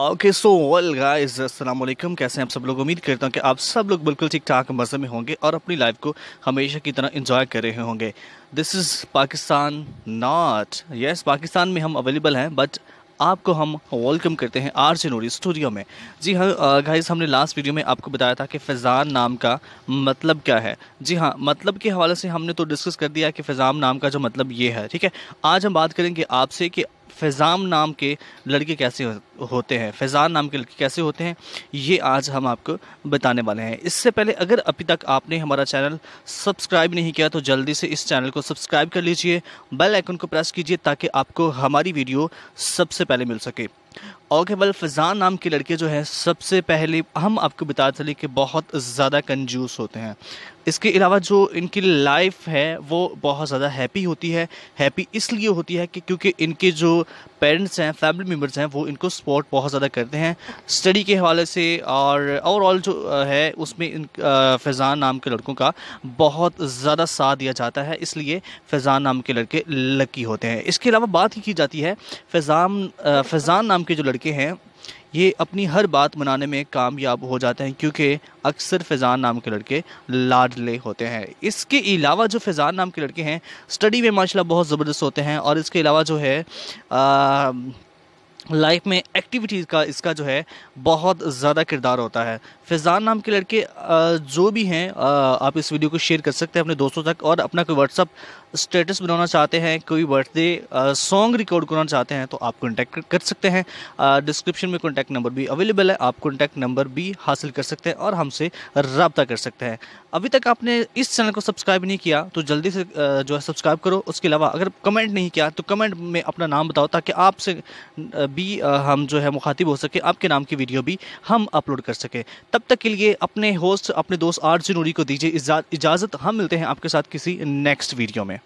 okay so well guys अस्सलाम वालेकुम कैसे हैं आप सब लोग उम्मीद करता हूँ कि आप सब लोग बिल्कुल ठीक ठाक मज़े में होंगे और अपनी लाइफ को हमेशा की तरह एंजॉय कर रहे होंगे this is Pakistan not yes Pakistan में हम अवेलेबल हैं बट आपको हम वेलकम करते हैं आर जे नूरी स्टूडियो में जी हाँ गाइस हमने लास्ट वीडियो में आपको बताया था कि फ़ैज़ान नाम का मतलब क्या है जी हाँ मतलब के हवाले से हमने तो डिस्कस कर दिया कि फ़ैज़ान नाम का जो मतलब ये है ठीक है आज हम बात करेंगे आपसे कि फैज़ाम नाम के लड़के कैसे होते हैं फैज़ान नाम के लड़के कैसे होते हैं ये आज हम आपको बताने वाले हैं इससे पहले अगर अभी तक आपने हमारा चैनल सब्सक्राइब नहीं किया तो जल्दी से इस चैनल को सब्सक्राइब कर लीजिए बेल आइकन को प्रेस कीजिए ताकि आपको हमारी वीडियो सबसे पहले मिल सके केवल फ़ज़ा नाम के लड़के जो है सबसे पहले हम आपको बता चले कि बहुत ज़्यादा कंजूस होते हैं इसके अलावा जो इनकी लाइफ है वो बहुत ज़्यादा हैप्पी होती है हैप्पी इसलिए होती है कि क्योंकि इनके जो पेरेंट्स हैं फैमिली मेम्बर्स हैं वो इनको सपोर्ट बहुत ज़्यादा करते हैं स्टडी के हवाले से और ओवरऑल जो है उसमें इन फैज़ान नाम के लड़कों का बहुत ज़्यादा साथ दिया जाता है इसलिए फैज़ान नाम के लड़के लकी होते हैं इसके अलावा बात ही की जाती है फैज़ान फैज़ान नाम के जो लड़के लड़के हैं ये अपनी हर बात मनाने में कामयाब हो जाते हैं क्योंकि अक्सर फैज़ान नाम के लड़के लाडले होते हैं इसके अलावा जो फैज़ान नाम के लड़के हैं स्टडी में माशाल्लाह बहुत ज़बरदस्त होते हैं और इसके अलावा जो है लाइफ में एक्टिविटीज़ का इसका जो है बहुत ज़्यादा किरदार होता है फैज़ान नाम के लड़के जो भी हैं आप इस वीडियो को शेयर कर सकते हैं अपने दोस्तों तक और अपना कोई व्हाट्सअप स्टेटस बनाना चाहते हैं कोई बर्थडे सॉन्ग रिकॉर्ड करना चाहते हैं तो आप कॉन्टैक्ट कर सकते हैं डिस्क्रिप्शन में कॉन्टैक्ट नंबर भी अवेलेबल है आप कॉन्टैक्ट नंबर भी हासिल कर सकते हैं और हमसे रबता कर सकते हैं अभी तक आपने इस चैनल को सब्सक्राइब नहीं किया तो जल्दी से जो है सब्सक्राइब करो उसके अलावा अगर कमेंट नहीं किया तो कमेंट में अपना नाम बताओ ताकि आपसे भी हम जो है मुखातिब हो सके आपके नाम की वीडियो भी हम अपलोड कर सकें तब तक के लिए अपने होस्ट अपने दोस्त आर जी नूरी को दीजिए इजाज़त हम मिलते हैं आपके साथ किसी नेक्स्ट वीडियो में